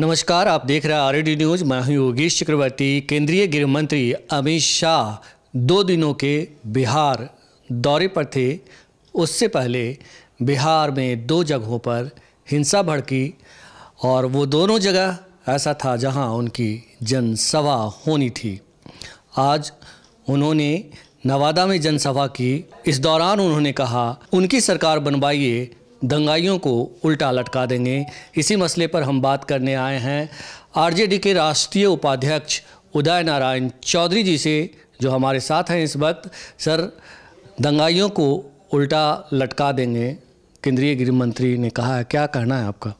नमस्कार आप देख रहे हैं आर न्यूज मैं हूं योगेश चक्रवर्ती केंद्रीय गृह मंत्री अमित शाह दो दिनों के बिहार दौरे पर थे उससे पहले बिहार में दो जगहों पर हिंसा भड़की और वो दोनों जगह ऐसा था जहां उनकी जनसभा होनी थी आज उन्होंने नवादा में जनसभा की इस दौरान उन्होंने कहा उनकी सरकार बनवाइए दंगाइयों को उल्टा लटका देंगे इसी मसले पर हम बात करने आए हैं आरजेडी के राष्ट्रीय उपाध्यक्ष उदय नारायण चौधरी जी से जो हमारे साथ हैं इस वक्त सर दंगाइयों को उल्टा लटका देंगे केंद्रीय गृह मंत्री ने कहा है क्या कहना है आपका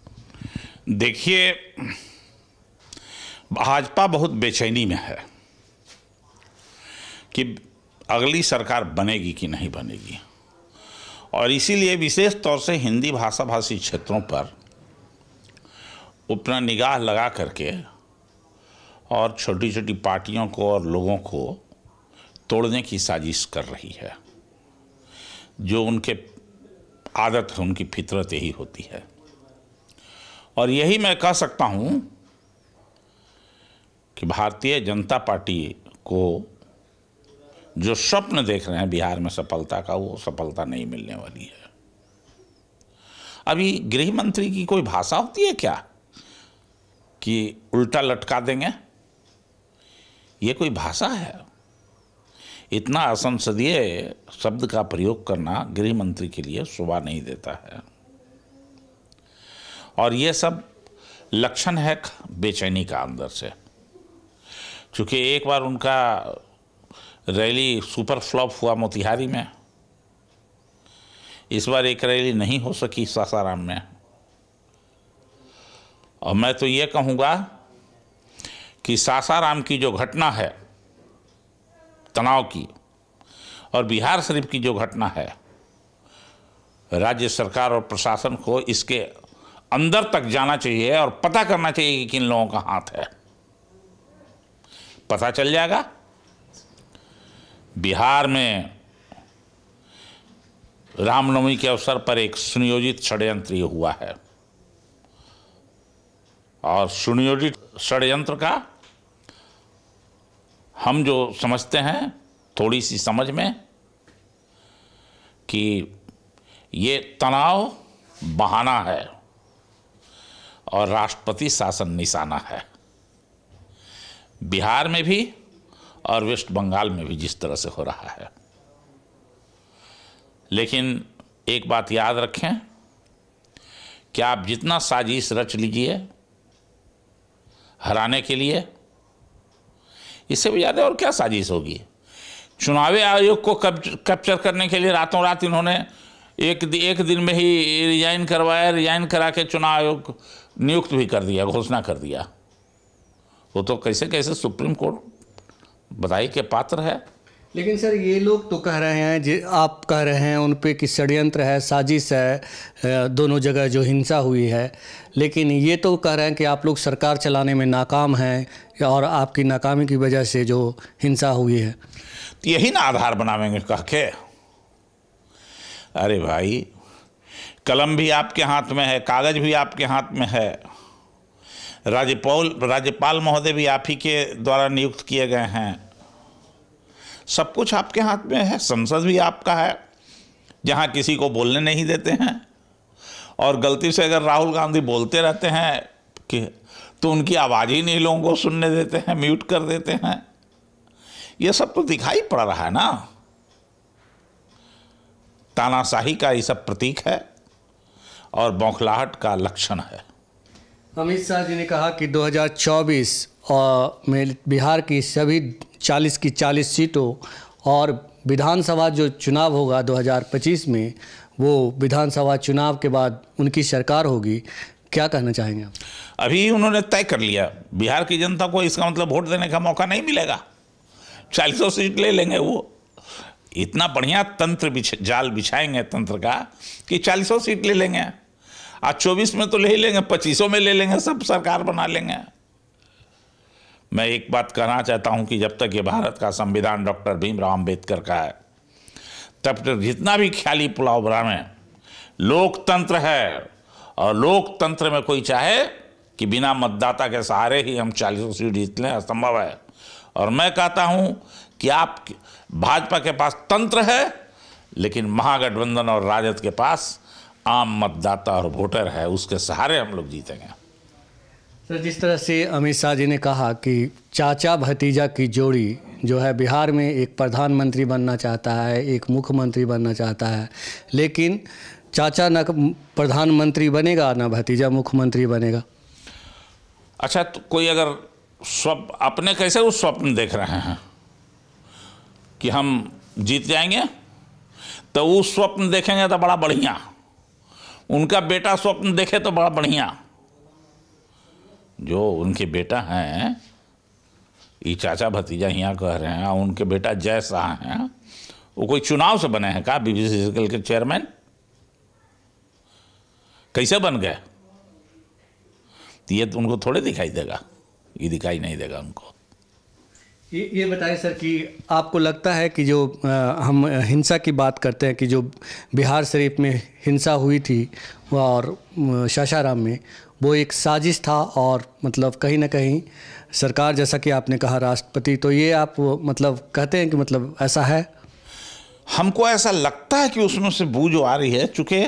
देखिए भाजपा बहुत बेचैनी में है कि अगली सरकार बनेगी कि नहीं बनेगी और इसीलिए विशेष तौर से हिंदी भाषा भाषी क्षेत्रों पर अपना निगाह लगा करके और छोटी छोटी पार्टियों को और लोगों को तोड़ने की साजिश कर रही है जो उनके आदत है उनकी फितरत यही होती है और यही मैं कह सकता हूँ कि भारतीय जनता पार्टी को जो स्वप्न देख रहे हैं बिहार में सफलता का वो सफलता नहीं मिलने वाली है अभी गृह मंत्री की कोई भाषा होती है क्या कि उल्टा लटका देंगे ये कोई भाषा है इतना असंसदीय शब्द का प्रयोग करना गृह मंत्री के लिए शोभा नहीं देता है और ये सब लक्षण है बेचैनी का अंदर से क्योंकि एक बार उनका रैली सुपर फ्लॉप हुआ मोतिहारी में इस बार एक रैली नहीं हो सकी सासाराम में और मैं तो ये कहूँगा कि सासाराम की जो घटना है तनाव की और बिहार शरीफ की जो घटना है राज्य सरकार और प्रशासन को इसके अंदर तक जाना चाहिए और पता करना चाहिए कि किन लोगों का हाथ है पता चल जाएगा बिहार में रामनवमी के अवसर पर एक सुनियोजित षड्यंत्र हुआ है और सुनियोजित षडयंत्र का हम जो समझते हैं थोड़ी सी समझ में कि ये तनाव बहाना है और राष्ट्रपति शासन निशाना है बिहार में भी और वेस्ट बंगाल में भी जिस तरह से हो रहा है लेकिन एक बात याद रखें कि आप जितना साजिश रच लीजिए हराने के लिए इससे भी ज़्यादा और क्या साजिश होगी चुनावी आयोग को कैप्चर करने के लिए रातों रात इन्होंने एक एक दिन में ही रिजाइन करवाया रिजाइन करा के चुनाव आयोग नियुक्त भी कर दिया घोषणा कर दिया वो तो कैसे कैसे सुप्रीम कोर्ट बधाई के पात्र है लेकिन सर ये लोग तो कह रहे हैं जे आप कह रहे हैं उन पर कि षड्यंत्र है साजिश है दोनों जगह जो हिंसा हुई है लेकिन ये तो कह रहे हैं कि आप लोग सरकार चलाने में नाकाम हैं और आपकी नाकामी की वजह से जो हिंसा हुई है तो यही ना आधार बनावेंगे कह के अरे भाई कलम भी आपके हाथ में है कागज़ भी आपके हाथ में है राज्यपाल राज्यपाल महोदय भी आप ही के द्वारा नियुक्त किए गए हैं सब कुछ आपके हाथ में है संसद भी आपका है जहाँ किसी को बोलने नहीं देते हैं और गलती से अगर राहुल गांधी बोलते रहते हैं कि तो उनकी आवाज़ ही नहीं लोगों को सुनने देते हैं म्यूट कर देते हैं ये सब तो दिखाई पड़ रहा है ना तानाशाही का ये सब प्रतीक है और बौखलाहट का लक्षण है अमित शाह जी ने कहा कि 2024 और में बिहार की सभी 40 की 40 सीटों और विधानसभा जो चुनाव होगा 2025 में वो विधानसभा चुनाव के बाद उनकी सरकार होगी क्या कहना चाहेंगे आप अभी उन्होंने तय कर लिया बिहार की जनता को इसका मतलब वोट देने का मौका नहीं मिलेगा चालीसों सीट ले लेंगे वो इतना बढ़िया तंत्र बिछ, जाल बिछाएंगे तंत्र का कि चालीसों सीट ले लेंगे आज चौबीस में तो ले ही लेंगे पच्चीसों में ले लेंगे सब सरकार बना लेंगे मैं एक बात कहना चाहता हूं कि जब तक ये भारत का संविधान डॉक्टर भीमराव अम्बेडकर का है तब तक जितना भी ख्याली पुलाव बनाने लोकतंत्र है और लोकतंत्र में कोई चाहे कि बिना मतदाता के सहारे ही हम चालीसों सीट जीत लें असंभव है और मैं कहता हूं कि आप भाजपा के पास तंत्र है लेकिन महागठबंधन और राजद के पास आम मतदाता और वोटर है उसके सहारे हम लोग जीतेंगे सर जिस तरह से अमित शाह जी ने कहा कि चाचा भतीजा की जोड़ी जो है बिहार में एक प्रधानमंत्री बनना चाहता है एक मुख्यमंत्री बनना चाहता है लेकिन चाचा न प्रधानमंत्री बनेगा ना भतीजा मुख्यमंत्री बनेगा अच्छा तो कोई अगर स्वप अपने कैसे उस स्वप्न देख रहे हैं कि हम जीत जाएंगे तो वो स्वप्न देखेंगे तो बड़ा बढ़िया उनका बेटा स्वप्न देखे तो बड़ा बढ़िया जो उनके बेटा हैं ये चाचा भतीजा यहाँ कह रहे हैं और उनके बेटा जय शाह हैं वो कोई चुनाव से बने हैं का बीबीसी के चेयरमैन कैसे बन गए ये तो उनको थोड़े दिखाई देगा ये दिखाई नहीं देगा उनको ये ये बताइए सर कि आपको लगता है कि जो आ, हम हिंसा की बात करते हैं कि जो बिहार शरीफ में हिंसा हुई थी और शाशाराम में वो एक साजिश था और मतलब कहीं ना कहीं सरकार जैसा कि आपने कहा राष्ट्रपति तो ये आप मतलब कहते हैं कि मतलब ऐसा है हमको ऐसा लगता है कि उसमें से बूझ आ रही है चूँकि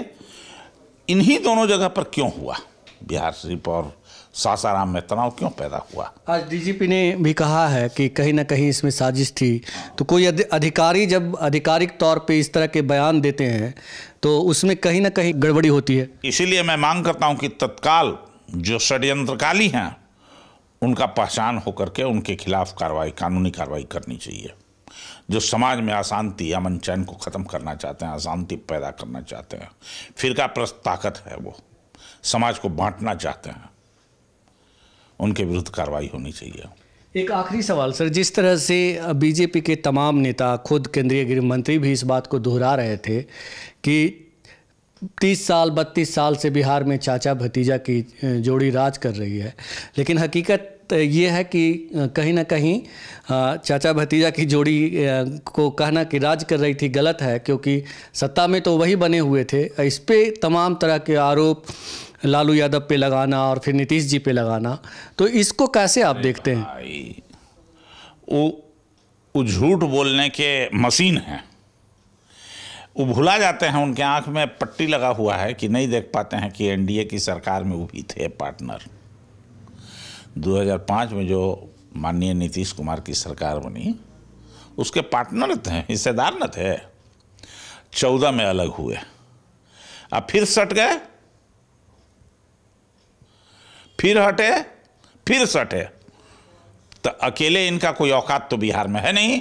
इन्हीं दोनों जगह पर क्यों हुआ बिहार शरीफ और सासाराम में तनाव क्यों पैदा हुआ आज डीजीपी ने भी कहा है कि कहीं ना कहीं इसमें साजिश थी तो कोई अधिकारी जब आधिकारिक तौर पे इस तरह के बयान देते हैं तो उसमें कहीं ना कहीं गड़बड़ी होती है इसीलिए मैं मांग करता हूँ कि तत्काल जो षड्यंत्रकाली हैं उनका पहचान होकर के उनके खिलाफ कार्रवाई कानूनी कार्रवाई करनी चाहिए जो समाज में अशांति अमन चैन को ख़त्म करना चाहते हैं अशांति पैदा करना चाहते हैं फिर का प्रस्त ताकत है वो समाज को बांटना चाहते हैं उनके विरुद्ध कार्रवाई होनी चाहिए एक आखिरी सवाल सर जिस तरह से बीजेपी के तमाम नेता खुद केंद्रीय गृह मंत्री भी इस बात को दोहरा रहे थे कि तीस साल बत्तीस साल से बिहार में चाचा भतीजा की जोड़ी राज कर रही है लेकिन हकीकत ये है कि कहीं ना कहीं चाचा भतीजा की जोड़ी को कहना कि राज कर रही थी गलत है क्योंकि सत्ता में तो वही बने हुए थे इस पर तमाम तरह के आरोप लालू यादव पे लगाना और फिर नीतीश जी पे लगाना तो इसको कैसे आप देखते हैं वो वो झूठ बोलने के मशीन हैं वो भुला जाते हैं उनके आंख में पट्टी लगा हुआ है कि नहीं देख पाते हैं कि एनडीए की सरकार में वो भी थे पार्टनर 2005 में जो माननीय नीतीश कुमार की सरकार बनी उसके पार्टनर थे हिस्सेदार न थे चौदह में अलग हुए अब फिर सट गए फिर हटे फिर सटे तो अकेले इनका कोई औकात तो बिहार में है नहीं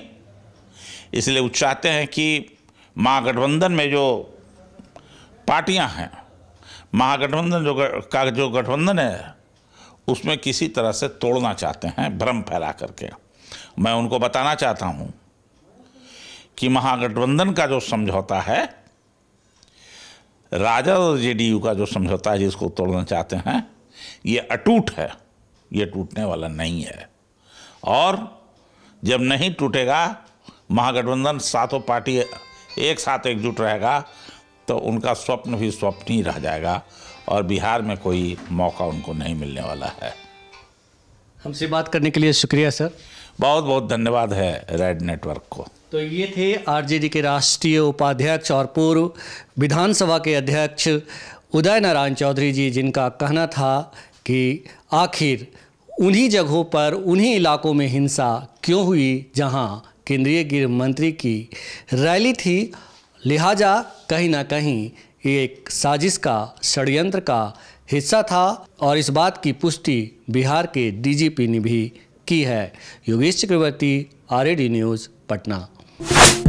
इसलिए वो चाहते हैं कि महागठबंधन में जो पार्टियां हैं महागठबंधन जो का जो गठबंधन है उसमें किसी तरह से तोड़ना चाहते हैं भ्रम फैला करके मैं उनको बताना चाहता हूं कि महागठबंधन का जो समझौता है राजद और जेडीयू का जो समझौता है जिसको तोड़ना चाहते हैं ये अटूट है ये टूटने वाला नहीं है और जब नहीं टूटेगा महागठबंधन सातों पार्टी एक साथ एकजुट रहेगा तो उनका स्वप्न भी स्वप्न ही रह जाएगा और बिहार में कोई मौका उनको नहीं मिलने वाला है हमसे बात करने के लिए शुक्रिया सर बहुत बहुत धन्यवाद है रेड नेटवर्क को तो ये थे आरजेडी के राष्ट्रीय उपाध्यक्ष और पूर्व विधानसभा के अध्यक्ष उदय नारायण चौधरी जी जिनका कहना था कि आखिर उन्हीं जगहों पर उन्हीं इलाकों में हिंसा क्यों हुई जहां केंद्रीय गृह मंत्री की रैली थी लिहाजा कहीं ना कहीं ये एक साजिश का षडयंत्र का हिस्सा था और इस बात की पुष्टि बिहार के डीजीपी ने भी की है योगेश चक्रवर्ती आर न्यूज़ पटना